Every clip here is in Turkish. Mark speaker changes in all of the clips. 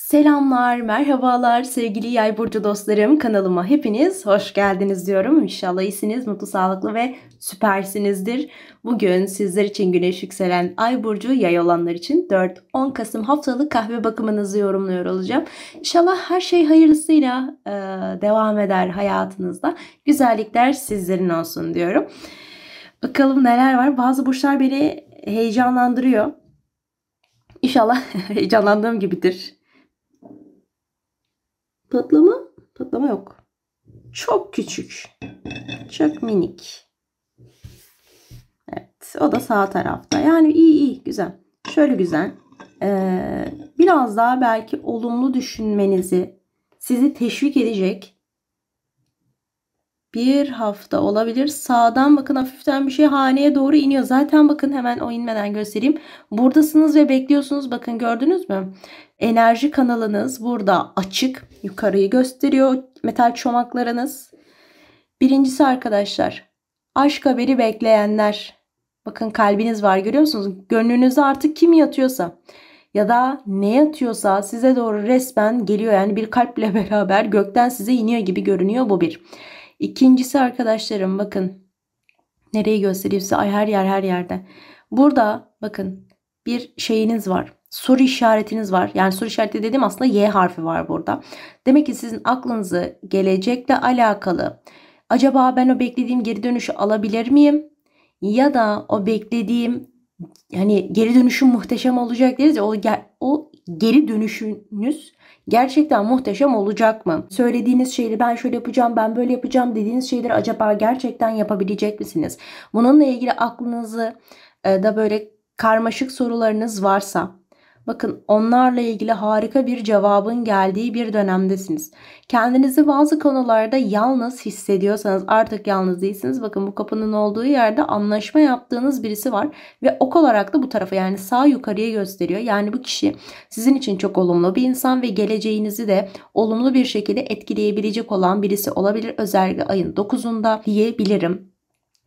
Speaker 1: Selamlar, merhabalar sevgili yay burcu dostlarım. Kanalıma hepiniz hoş geldiniz diyorum. İnşallah iyisiniz, mutlu, sağlıklı ve süpersinizdir. Bugün sizler için güneş yükselen ay burcu yay olanlar için 4-10 Kasım haftalık kahve bakımınızı yorumluyor olacağım. İnşallah her şey hayırlısıyla e, devam eder hayatınızda. Güzellikler sizlerin olsun diyorum. Bakalım neler var. Bazı burçlar beni heyecanlandırıyor. İnşallah heyecanlandığım gibidir Patlama? Patlama yok. Çok küçük. Çok minik. Evet. O da sağ tarafta. Yani iyi iyi. Güzel. Şöyle güzel. Ee, biraz daha belki olumlu düşünmenizi sizi teşvik edecek bir hafta olabilir. Sağdan bakın hafiften bir şey haneye doğru iniyor. Zaten bakın hemen o inmeden göstereyim. Buradasınız ve bekliyorsunuz. Bakın gördünüz mü? Enerji kanalınız burada açık. Yukarıyı gösteriyor. Metal çomaklarınız. Birincisi arkadaşlar. Aşk haberi bekleyenler. Bakın kalbiniz var görüyor musunuz? Gönlünüzde artık kim yatıyorsa ya da ne yatıyorsa size doğru resmen geliyor. Yani bir kalple beraber gökten size iniyor gibi görünüyor bu bir. İkincisi arkadaşlarım bakın nereyi göstereyim size? Ay her yer her yerde. Burada bakın bir şeyiniz var. Soru işaretiniz var. Yani soru işareti dedim aslında Y harfi var burada. Demek ki sizin aklınızı gelecekle alakalı. Acaba ben o beklediğim geri dönüşü alabilir miyim? Ya da o beklediğim yani geri dönüşüm muhteşem olacak deriz ya o, o geri dönüşünüz Gerçekten muhteşem olacak mı? Söylediğiniz şeyleri ben şöyle yapacağım, ben böyle yapacağım dediğiniz şeyleri acaba gerçekten yapabilecek misiniz? Bununla ilgili aklınızı e, da böyle karmaşık sorularınız varsa Bakın onlarla ilgili harika bir cevabın geldiği bir dönemdesiniz. Kendinizi bazı konularda yalnız hissediyorsanız artık yalnız değilsiniz. Bakın bu kapının olduğu yerde anlaşma yaptığınız birisi var ve ok olarak da bu tarafa yani sağ yukarıya gösteriyor. Yani bu kişi sizin için çok olumlu bir insan ve geleceğinizi de olumlu bir şekilde etkileyebilecek olan birisi olabilir. Özellikle ayın 9'unda diyebilirim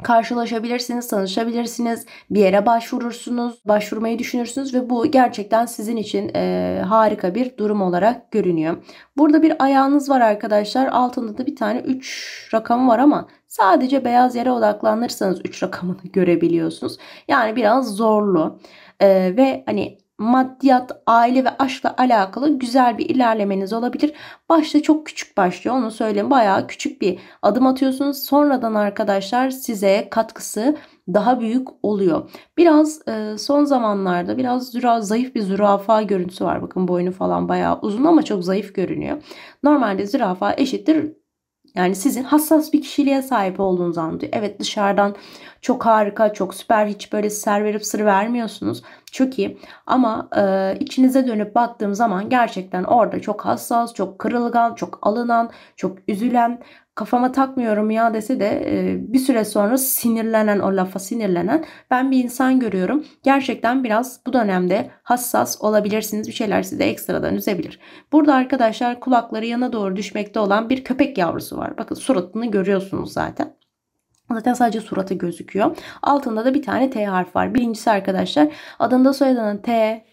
Speaker 1: karşılaşabilirsiniz, tanışabilirsiniz, bir yere başvurursunuz, başvurmayı düşünürsünüz ve bu gerçekten sizin için e, harika bir durum olarak görünüyor. Burada bir ayağınız var arkadaşlar. Altında da bir tane 3 rakamı var ama sadece beyaz yere odaklanırsanız 3 rakamını görebiliyorsunuz. Yani biraz zorlu. E, ve hani maddiyat, aile ve aşkla alakalı güzel bir ilerlemeniz olabilir. Başta çok küçük başlıyor onu söyleyeyim. Bayağı küçük bir adım atıyorsunuz. Sonradan arkadaşlar size katkısı daha büyük oluyor. Biraz e, son zamanlarda biraz züra, zayıf bir zürafa görüntüsü var. Bakın boynu falan bayağı uzun ama çok zayıf görünüyor. Normalde zürafa eşittir yani sizin hassas bir kişiliğe sahip olduğunuzu anlatıyor. Evet dışarıdan çok harika, çok süper, hiç böyle ser verip sır vermiyorsunuz çok iyi. Ama e, içinize dönüp baktığım zaman gerçekten orada çok hassas, çok kırılgan, çok alınan, çok üzülen, kafama takmıyorum ya dese de bir süre sonra sinirlenen o lafa sinirlenen ben bir insan görüyorum. Gerçekten biraz bu dönemde hassas olabilirsiniz. Bir şeyler size ekstradan üzebilir. Burada arkadaşlar kulakları yana doğru düşmekte olan bir köpek yavrusu var. Bakın suratını görüyorsunuz zaten. Zaten sadece suratı gözüküyor. Altında da bir tane T harfi var. Birincisi arkadaşlar adında soyadının T,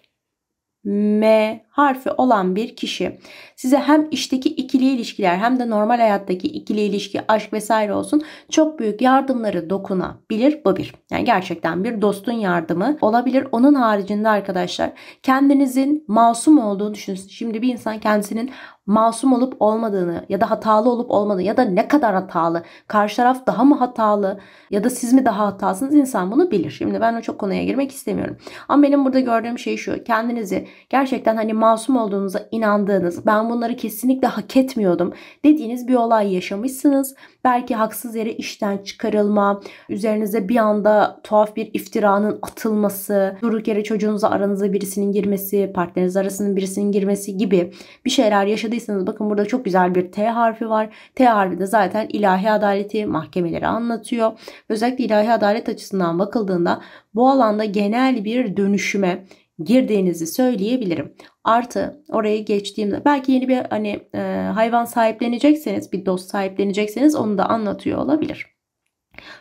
Speaker 1: M harfi olan bir kişi size hem işteki ikili ilişkiler hem de normal hayattaki ikili ilişki, aşk vesaire olsun çok büyük yardımları dokunabilir bu bir. Yani gerçekten bir dostun yardımı olabilir. Onun haricinde arkadaşlar kendinizin masum olduğunu düşünün. Şimdi bir insan kendisinin masum olup olmadığını ya da hatalı olup olmadığını ya da ne kadar hatalı, karşı taraf daha mı hatalı ya da siz mi daha hatasınız insan bunu bilir. Şimdi ben o çok konuya girmek istemiyorum. Ama benim burada gördüğüm şey şu. Kendinizi gerçekten hani masum olduğunuza inandığınız, ben bunları kesinlikle hak etmiyordum dediğiniz bir olay yaşamışsınız. Belki haksız yere işten çıkarılma, üzerinize bir anda tuhaf bir iftiranın atılması, durduk yere çocuğunuza aranıza birisinin girmesi, partneriniz arasının birisinin girmesi gibi bir şeyler yaşadıysanız baktıysanız bakın burada çok güzel bir T harfi var. T harfi de zaten ilahi adaleti mahkemeleri anlatıyor. Özellikle ilahi adalet açısından bakıldığında bu alanda genel bir dönüşüme girdiğinizi söyleyebilirim. Artı oraya geçtiğimde belki yeni bir hani e, hayvan sahiplenecekseniz bir dost sahiplenecekseniz onu da anlatıyor olabilir.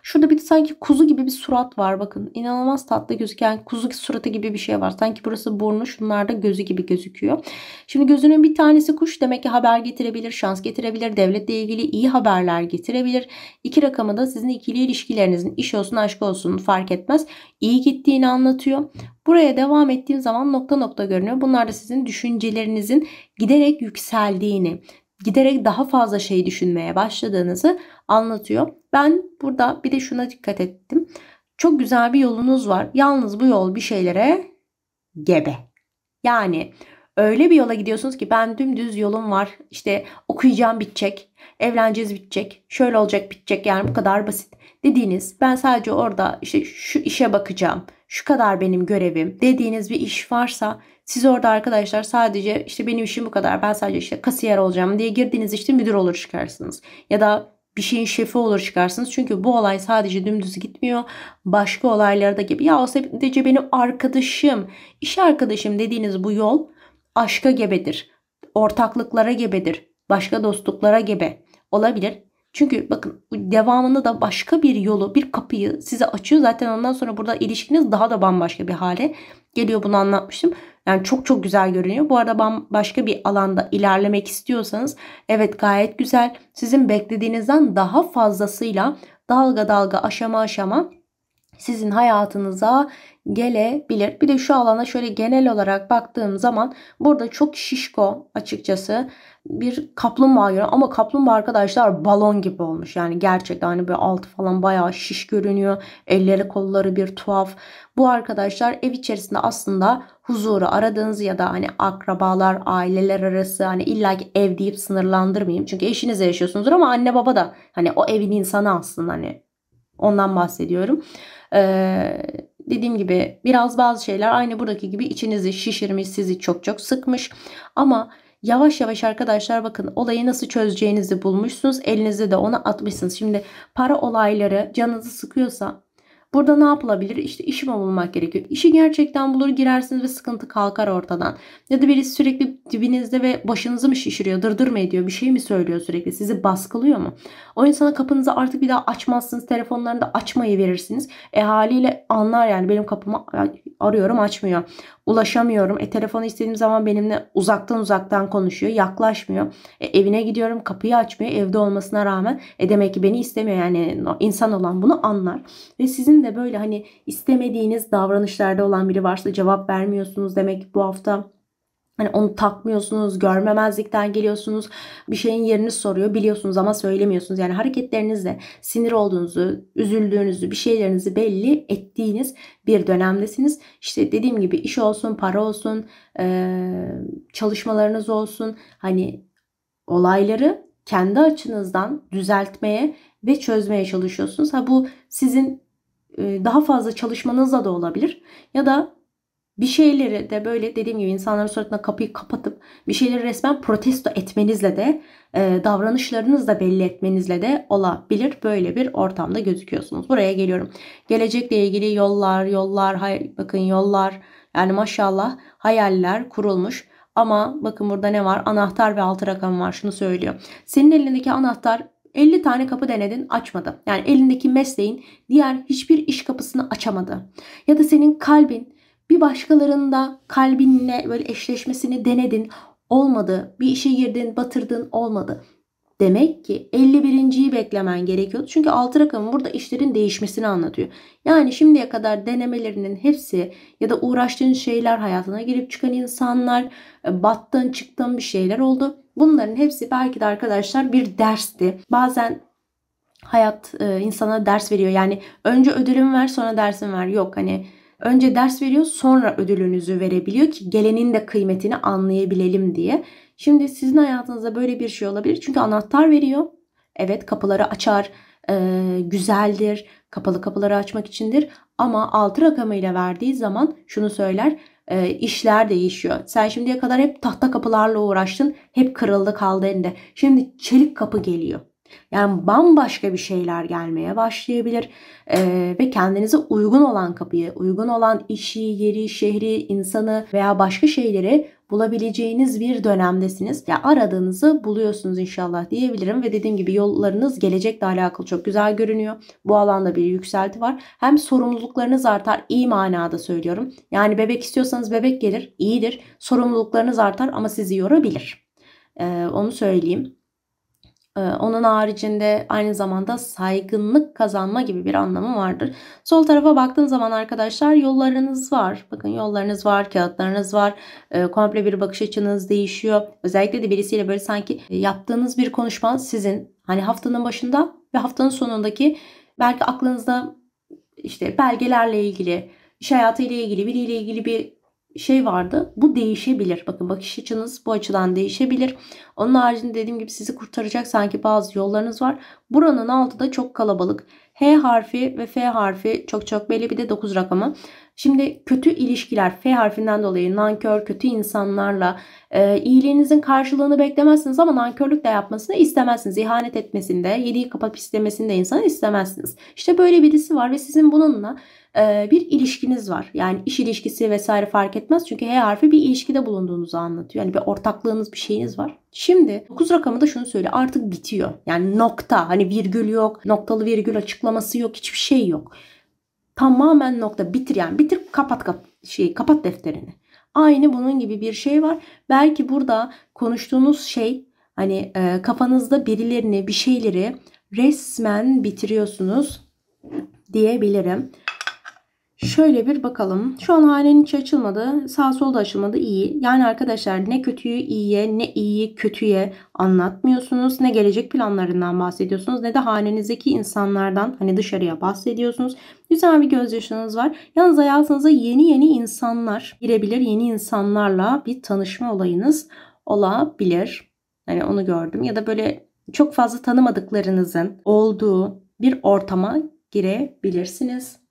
Speaker 1: Şurada bir de sanki kuzu gibi bir surat var. Bakın inanılmaz tatlı gözüken kuzu suratı gibi bir şey var. Sanki burası burnu şunlar da gözü gibi gözüküyor. Şimdi gözünün bir tanesi kuş demek ki haber getirebilir, şans getirebilir, devletle ilgili iyi haberler getirebilir. İki rakamı da sizin ikili ilişkilerinizin iş olsun aşk olsun fark etmez. iyi gittiğini anlatıyor. Buraya devam ettiğim zaman nokta nokta görünüyor. Bunlar da sizin düşüncelerinizin giderek yükseldiğini, giderek daha fazla şey düşünmeye başladığınızı anlatıyor. Ben burada bir de şuna dikkat ettim. Çok güzel bir yolunuz var. Yalnız bu yol bir şeylere gebe. Yani öyle bir yola gidiyorsunuz ki ben dümdüz yolum var. İşte okuyacağım bitecek, evleneceğiz bitecek, şöyle olacak bitecek yani bu kadar basit dediğiniz ben sadece orada işte şu işe bakacağım, şu kadar benim görevim dediğiniz bir iş varsa siz orada arkadaşlar sadece işte benim işim bu kadar ben sadece işte kasiyer olacağım diye girdiğiniz işte müdür olur çıkarsınız. Ya da bir şeyin şefi olur çıkarsınız. Çünkü bu olay sadece dümdüz gitmiyor. Başka olaylara da gibi. Ya o sadece benim arkadaşım, iş arkadaşım dediğiniz bu yol aşka gebedir. Ortaklıklara gebedir. Başka dostluklara gebe olabilir. Çünkü bakın devamında da başka bir yolu, bir kapıyı size açıyor. Zaten ondan sonra burada ilişkiniz daha da bambaşka bir hale geliyor. Bunu anlatmıştım. Yani çok çok güzel görünüyor. Bu arada bambaşka bir alanda ilerlemek istiyorsanız evet gayet güzel. Sizin beklediğinizden daha fazlasıyla dalga dalga aşama aşama sizin hayatınıza gelebilir. Bir de şu alana şöyle genel olarak baktığım zaman burada çok şişko açıkçası bir kaplumbağa görüyorum. Ama kaplumbağa arkadaşlar balon gibi olmuş. Yani gerçekten hani böyle altı falan bayağı şiş görünüyor. Elleri kolları bir tuhaf. Bu arkadaşlar ev içerisinde aslında huzuru aradığınız ya da hani akrabalar, aileler arası hani illaki ev deyip sınırlandırmayayım. Çünkü eşinizle yaşıyorsunuzdur ama anne baba da hani o evin insanı aslında hani ondan bahsediyorum dediğim gibi biraz bazı şeyler aynı buradaki gibi içinizi şişirmiş, sizi çok çok sıkmış. Ama yavaş yavaş arkadaşlar bakın olayı nasıl çözeceğinizi bulmuşsunuz. Elinizi de ona atmışsınız. Şimdi para olayları canınızı sıkıyorsa Burada ne yapılabilir? İşte işi mi bulmak gerekiyor? İşi gerçekten bulur girersiniz ve sıkıntı kalkar ortadan. Ya da birisi sürekli dibinizde ve başınızı mı şişiriyor? Dırdır mı ediyor? Bir şey mi söylüyor sürekli? Sizi baskılıyor mu? O insana kapınızı artık bir daha açmazsınız. Telefonlarını da açmayı verirsiniz. E haliyle anlar yani benim kapımı arıyorum açmıyor. Ulaşamıyorum. E telefonu istediğim zaman benimle uzaktan uzaktan konuşuyor. Yaklaşmıyor. E, evine gidiyorum kapıyı açmıyor. Evde olmasına rağmen e demek ki beni istemiyor. Yani insan olan bunu anlar. Ve sizin de böyle hani istemediğiniz davranışlarda olan biri varsa cevap vermiyorsunuz. Demek ki bu hafta Hani onu takmıyorsunuz, görmemezlikten geliyorsunuz. Bir şeyin yerini soruyor, biliyorsunuz ama söylemiyorsunuz. Yani hareketlerinizle sinir olduğunuzu, üzüldüğünüzü, bir şeylerinizi belli ettiğiniz bir dönemdesiniz. İşte dediğim gibi iş olsun, para olsun, e, çalışmalarınız olsun. Hani olayları kendi açınızdan düzeltmeye ve çözmeye çalışıyorsunuz. Ha bu sizin e, daha fazla çalışmanızla da olabilir ya da bir şeyleri de böyle dediğim gibi insanların suratına kapıyı kapatıp bir şeyleri resmen protesto etmenizle de e, davranışlarınızla belli etmenizle de olabilir. Böyle bir ortamda gözüküyorsunuz. Buraya geliyorum. Gelecekle ilgili yollar, yollar, hay, bakın yollar yani maşallah hayaller kurulmuş. Ama bakın burada ne var? Anahtar ve altı rakam var. Şunu söylüyor. Senin elindeki anahtar 50 tane kapı denedin açmadı. Yani elindeki mesleğin diğer hiçbir iş kapısını açamadı. Ya da senin kalbin bir başkalarında kalbinle böyle eşleşmesini denedin. Olmadı. Bir işe girdin, batırdın, olmadı. Demek ki 51.yi beklemen gerekiyordu. Çünkü 6 rakamı burada işlerin değişmesini anlatıyor. Yani şimdiye kadar denemelerinin hepsi ya da uğraştığın şeyler, hayatına girip çıkan insanlar, e, battığın çıktığın bir şeyler oldu. Bunların hepsi belki de arkadaşlar bir dersti. Bazen hayat e, insana ders veriyor. Yani önce ödülüm ver sonra dersim ver. Yok hani Önce ders veriyor sonra ödülünüzü verebiliyor ki gelenin de kıymetini anlayabilelim diye. Şimdi sizin hayatınızda böyle bir şey olabilir. Çünkü anahtar veriyor. Evet kapıları açar. E, güzeldir. Kapalı kapıları açmak içindir. Ama altı rakamıyla verdiği zaman şunu söyler e, işler değişiyor. Sen şimdiye kadar hep tahta kapılarla uğraştın. Hep kırıldı kaldı elinde. Şimdi çelik kapı geliyor. Yani bambaşka bir şeyler gelmeye başlayabilir ee, ve kendinize uygun olan kapıyı, uygun olan işi, yeri, şehri, insanı veya başka şeyleri bulabileceğiniz bir dönemdesiniz. Ya yani aradığınızı buluyorsunuz inşallah diyebilirim ve dediğim gibi yollarınız gelecekle alakalı çok güzel görünüyor. Bu alanda bir yükselti var. Hem sorumluluklarınız artar iyi manada söylüyorum. Yani bebek istiyorsanız bebek gelir, iyidir. Sorumluluklarınız artar ama sizi yorabilir. Ee, onu söyleyeyim. Ee, onun haricinde aynı zamanda saygınlık kazanma gibi bir anlamı vardır. Sol tarafa baktığınız zaman arkadaşlar yollarınız var. Bakın yollarınız var, kağıtlarınız var. Ee, komple bir bakış açınız değişiyor. Özellikle de birisiyle böyle sanki e, yaptığınız bir konuşma sizin hani haftanın başında ve haftanın sonundaki belki aklınızda işte belgelerle ilgili, iş hayatıyla ilgili, biriyle ilgili bir şey vardı. Bu değişebilir. Bakın bakış açınız bu açıdan değişebilir. Onun haricinde dediğim gibi sizi kurtaracak sanki bazı yollarınız var. Buranın altı da çok kalabalık. H harfi ve F harfi çok çok belli bir de 9 rakamı. Şimdi kötü ilişkiler F harfinden dolayı nankör kötü insanlarla e, iyiliğinizin karşılığını beklemezsiniz ama nankörlük de yapmasını istemezsiniz. İhanet etmesinde yediği kapak istemesinde insan istemezsiniz. İşte böyle birisi var ve sizin bununla e, bir ilişkiniz var. Yani iş ilişkisi vesaire fark etmez. Çünkü H harfi bir ilişkide bulunduğunuzu anlatıyor. Yani bir ortaklığınız bir şeyiniz var. Şimdi 9 rakamı da şunu söyle artık bitiyor. Yani nokta hani virgül yok, noktalı virgül açıklaması yok, hiçbir şey yok. Tamamen nokta bitir yani bitir kapat kap şeyi kapat defterini. Aynı bunun gibi bir şey var. Belki burada konuştuğunuz şey hani e, kafanızda birilerini bir şeyleri resmen bitiriyorsunuz diyebilirim. Şöyle bir bakalım. Şu an hanenin hiç açılmadı. Sağ sol da açılmadı. İyi. Yani arkadaşlar ne kötüyü iyiye ne iyiyi kötüye anlatmıyorsunuz. Ne gelecek planlarından bahsediyorsunuz ne de hanenizdeki insanlardan hani dışarıya bahsediyorsunuz. Güzel bir gözyaşınız var. Yalnız hayatınıza yeni yeni insanlar girebilir. Yeni insanlarla bir tanışma olayınız olabilir. Hani onu gördüm. Ya da böyle çok fazla tanımadıklarınızın olduğu bir ortama girebilirsiniz.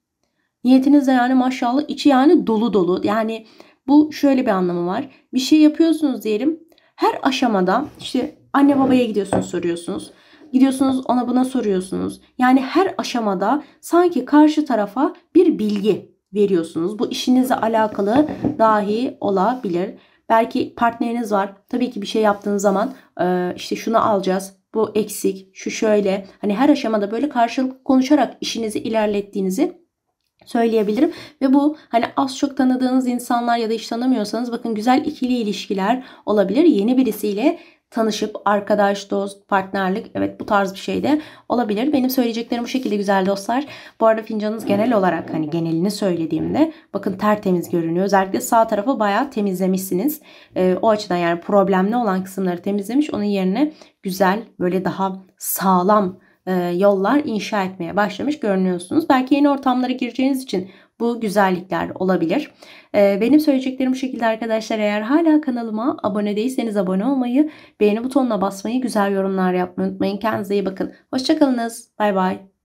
Speaker 1: Niyetiniz de yani maşallah içi yani dolu dolu. Yani bu şöyle bir anlamı var. Bir şey yapıyorsunuz diyelim. Her aşamada işte anne babaya gidiyorsunuz soruyorsunuz. Gidiyorsunuz ona buna soruyorsunuz. Yani her aşamada sanki karşı tarafa bir bilgi veriyorsunuz. Bu işinizle alakalı dahi olabilir. Belki partneriniz var. Tabii ki bir şey yaptığınız zaman e, işte şunu alacağız, bu eksik, şu şöyle. Hani her aşamada böyle karşılık konuşarak işinizi ilerlettiğinizi söyleyebilirim. Ve bu hani az çok tanıdığınız insanlar ya da hiç tanımıyorsanız bakın güzel ikili ilişkiler olabilir. Yeni birisiyle tanışıp arkadaş, dost, partnerlik evet bu tarz bir şey de olabilir. Benim söyleyeceklerim bu şekilde güzel dostlar. Bu arada fincanınız genel olarak hani genelini söylediğimde bakın tertemiz görünüyor. Özellikle sağ tarafı bayağı temizlemişsiniz. Ee, o açıdan yani problemli olan kısımları temizlemiş. Onun yerine güzel böyle daha sağlam e, yollar inşa etmeye başlamış görünüyorsunuz. Belki yeni ortamlara gireceğiniz için bu güzellikler olabilir. E, benim söyleyeceklerim bu şekilde arkadaşlar. Eğer hala kanalıma abone değilseniz abone olmayı, beğeni butonuna basmayı, güzel yorumlar yapmayı unutmayın. Kendinize iyi bakın. Hoşçakalınız. Bay bay.